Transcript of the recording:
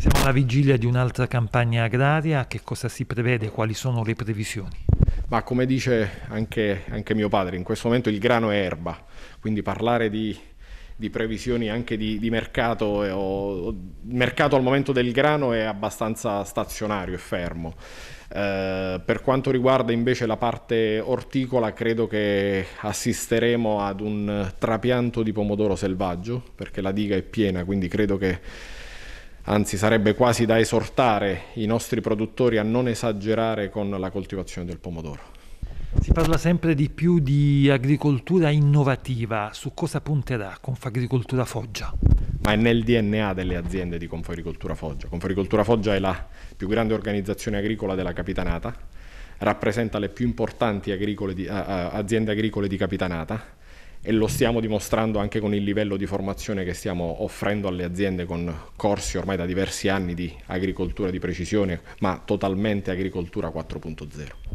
Siamo alla vigilia di un'altra campagna agraria, che cosa si prevede, quali sono le previsioni? Ma come dice anche, anche mio padre, in questo momento il grano è erba, quindi parlare di di previsioni anche di, di mercato. Eh, o, il mercato al momento del grano è abbastanza stazionario e fermo. Eh, per quanto riguarda invece la parte orticola, credo che assisteremo ad un trapianto di pomodoro selvaggio perché la diga è piena, quindi credo che Anzi, sarebbe quasi da esortare i nostri produttori a non esagerare con la coltivazione del pomodoro. Si parla sempre di più di agricoltura innovativa, su cosa punterà Confagricoltura Foggia? Ma è nel DNA delle aziende di Confagricoltura Foggia. Confagricoltura Foggia è la più grande organizzazione agricola della Capitanata, rappresenta le più importanti agricole di, uh, aziende agricole di Capitanata, e lo stiamo dimostrando anche con il livello di formazione che stiamo offrendo alle aziende con corsi ormai da diversi anni di agricoltura di precisione, ma totalmente agricoltura 4.0.